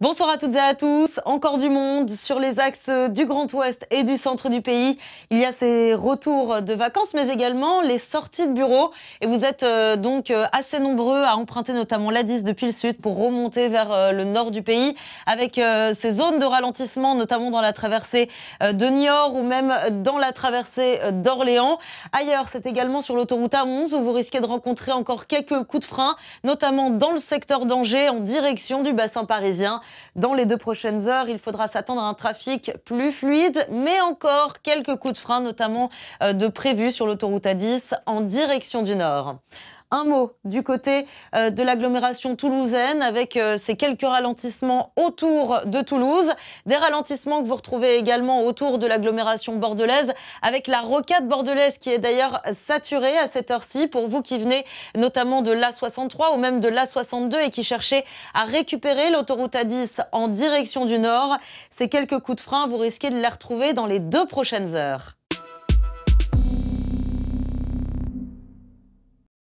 Bonsoir à toutes et à tous. Encore du monde sur les axes du Grand Ouest et du centre du pays. Il y a ces retours de vacances, mais également les sorties de bureaux. Et vous êtes euh, donc euh, assez nombreux à emprunter notamment l'A10 depuis le sud pour remonter vers euh, le nord du pays avec ces zones de ralentissement, notamment dans la traversée de Niort ou même dans la traversée d'Orléans. Ailleurs, c'est également sur l'autoroute A11 où vous risquez de rencontrer encore quelques coups de frein, notamment dans le secteur d'Angers en direction du bassin parisien. Dans les deux prochaines heures, il faudra s'attendre à un trafic plus fluide, mais encore quelques coups de frein, notamment euh, de prévus sur l'autoroute A10 en direction du nord. Un mot du côté euh, de l'agglomération toulousaine avec euh, ces quelques ralentissements autour de Toulouse. Des ralentissements que vous retrouvez également autour de l'agglomération bordelaise avec la rocade bordelaise qui est d'ailleurs saturée à cette heure-ci pour vous qui venez notamment de l'A63 ou même de l'A62 et qui cherchez à récupérer l'autoroute A10 en direction du nord. Ces quelques coups de frein, vous risquez de les retrouver dans les deux prochaines heures.